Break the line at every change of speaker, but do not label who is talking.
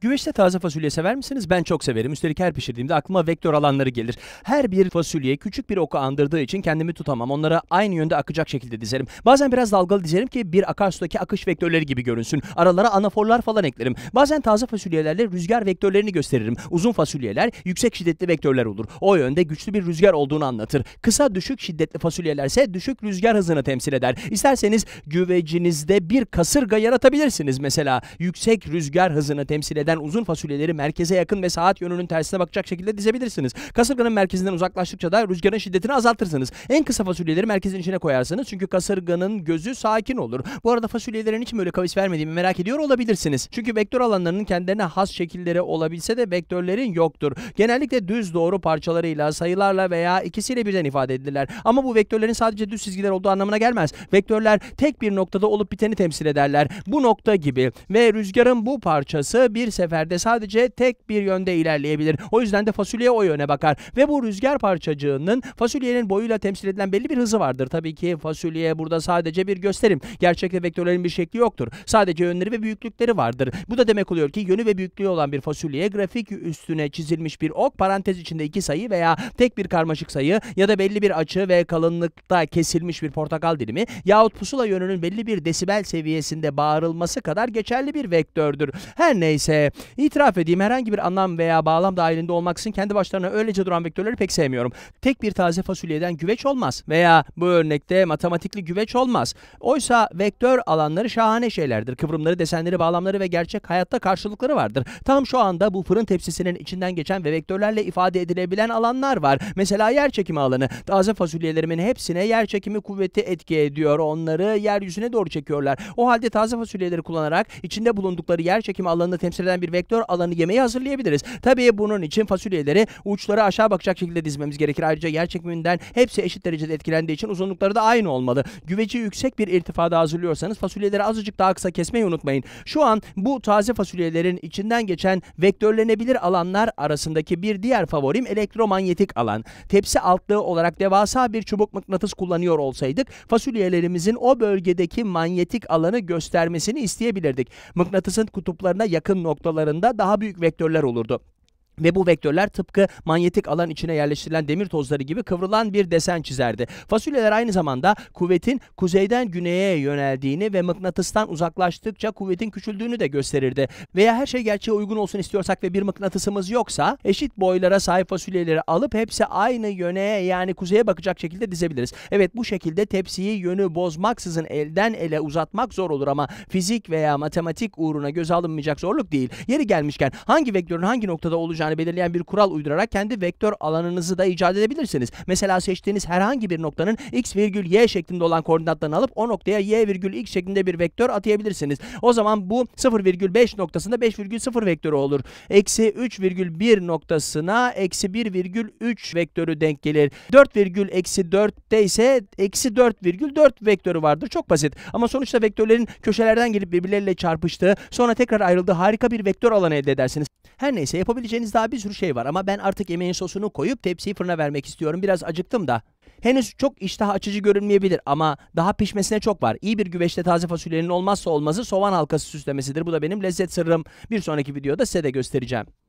Güveçte taze fasulye sever misiniz? Ben çok severim. Üstelik her pişirdiğimde aklıma vektör alanları gelir. Her bir fasulye küçük bir oku andırdığı için kendimi tutamam. Onlara aynı yönde akacak şekilde dizerim. Bazen biraz dalgalı dizerim ki bir akarsudaki akış vektörleri gibi görünsün. Aralara anaforlar falan eklerim. Bazen taze fasulyelerle rüzgar vektörlerini gösteririm. Uzun fasulyeler yüksek şiddetli vektörler olur. O yönde güçlü bir rüzgar olduğunu anlatır. Kısa düşük şiddetli fasulyelerse düşük rüzgar hızını temsil eder. İsterseniz güvecinizde bir kasırga yaratabilirsiniz mesela. Yüksek rüzgar hızını temsil eder eden uzun fasulyeleri merkeze yakın ve saat yönünün tersine bakacak şekilde dizebilirsiniz. Kasırganın merkezinden uzaklaştıkça da rüzgarın şiddetini azaltırsınız. En kısa fasulyeleri merkezin içine koyarsınız çünkü kasırganın gözü sakin olur. Bu arada fasulyelerin hiç öyle kavis vermediğimi merak ediyor olabilirsiniz. Çünkü vektör alanlarının kendilerine has şekilleri olabilse de vektörlerin yoktur. Genellikle düz doğru parçalarıyla, sayılarla veya ikisiyle birden ifade edilirler. Ama bu vektörlerin sadece düz çizgiler olduğu anlamına gelmez. Vektörler tek bir noktada olup biteni temsil ederler. Bu nokta gibi ve rüzgarın bu parçası bir seferde sadece tek bir yönde ilerleyebilir. O yüzden de fasulye o yöne bakar ve bu rüzgar parçacığının fasulyenin boyuyla temsil edilen belli bir hızı vardır. Tabii ki fasulye burada sadece bir gösterim. Gerçekte vektörlerin bir şekli yoktur. Sadece yönleri ve büyüklükleri vardır. Bu da demek oluyor ki yönü ve büyüklüğü olan bir fasulyeye grafik üstüne çizilmiş bir ok parantez içinde iki sayı veya tek bir karmaşık sayı ya da belli bir açı ve kalınlıkta kesilmiş bir portakal dilimi yahut pusula yönünün belli bir desibel seviyesinde bağırılması kadar geçerli bir vektördür. Her neyse e, itiraf edeyim herhangi bir anlam veya bağlam dahilinde olmaksızın kendi başlarına öylece duran vektörleri pek sevmiyorum. Tek bir taze fasulyeden güveç olmaz veya bu örnekte matematikli güveç olmaz. Oysa vektör alanları şahane şeylerdir. Kıvrımları, desenleri, bağlamları ve gerçek hayatta karşılıkları vardır. Tam şu anda bu fırın tepsisinin içinden geçen ve vektörlerle ifade edilebilen alanlar var. Mesela yer çekimi alanı. Taze fasulyelerimin hepsine yer çekimi kuvveti etki ediyor. Onları yeryüzüne doğru çekiyorlar. O halde taze fasulyeleri kullanarak içinde bulundukları yer çekimi alanını temsil eden oluşan bir vektör alanı yemeği hazırlayabiliriz. Tabii bunun için fasulyeleri uçları aşağı bakacak şekilde dizmemiz gerekir. Ayrıca yer çekiminden hepsi eşit derecede etkilendiği için uzunlukları da aynı olmalı. Güveci yüksek bir irtifada hazırlıyorsanız fasulyeleri azıcık daha kısa kesmeyi unutmayın. Şu an bu taze fasulyelerin içinden geçen vektörlenebilir alanlar arasındaki bir diğer favorim elektromanyetik alan. Tepsi altlığı olarak devasa bir çubuk mıknatıs kullanıyor olsaydık fasulyelerimizin o bölgedeki manyetik alanı göstermesini isteyebilirdik. Mıknatısın kutuplarına yakın nokta noktalarında daha büyük vektörler olurdu. Ve bu vektörler tıpkı manyetik alan içine yerleştirilen demir tozları gibi kıvrılan bir desen çizerdi. Fasulyeler aynı zamanda kuvvetin kuzeyden güneye yöneldiğini ve mıknatıstan uzaklaştıkça kuvvetin küçüldüğünü de gösterirdi. Veya her şey gerçeğe uygun olsun istiyorsak ve bir mıknatısımız yoksa eşit boylara sahip fasulyeleri alıp hepsi aynı yöne yani kuzeye bakacak şekilde dizebiliriz. Evet bu şekilde tepsiyi yönü bozmaksızın elden ele uzatmak zor olur ama fizik veya matematik uğruna göze alınmayacak zorluk değil. Yeri gelmişken hangi vektörün hangi noktada olacağını olacağını belirleyen bir kural uydurarak kendi vektör alanınızı da icat edebilirsiniz. Mesela seçtiğiniz herhangi bir noktanın x virgül y şeklinde olan koordinatlarını alıp o noktaya y virgül x şeklinde bir vektör atayabilirsiniz. O zaman bu 0 virgül 5 noktasında 5 virgül 0 vektörü olur. Eksi 3 virgül 1 noktasına eksi 1 virgül 3 vektörü denk gelir. 4, virgül eksi 4'te ise eksi 4 virgül 4 vektörü vardır. Çok basit. Ama sonuçta vektörlerin köşelerden gelip birbirleriyle çarpıştığı sonra tekrar ayrıldığı harika bir vektör alanı elde edersiniz. Her neyse yapabileceğiniz daha bir sürü şey var ama ben artık yemeğin sosunu koyup tepsiyi fırına vermek istiyorum. Biraz acıktım da. Henüz çok iştah açıcı görünmeyebilir ama daha pişmesine çok var. İyi bir güveçte taze fasulyenin olmazsa olmazı soğan halkası süslemesidir. Bu da benim lezzet sırrım. Bir sonraki videoda size de göstereceğim.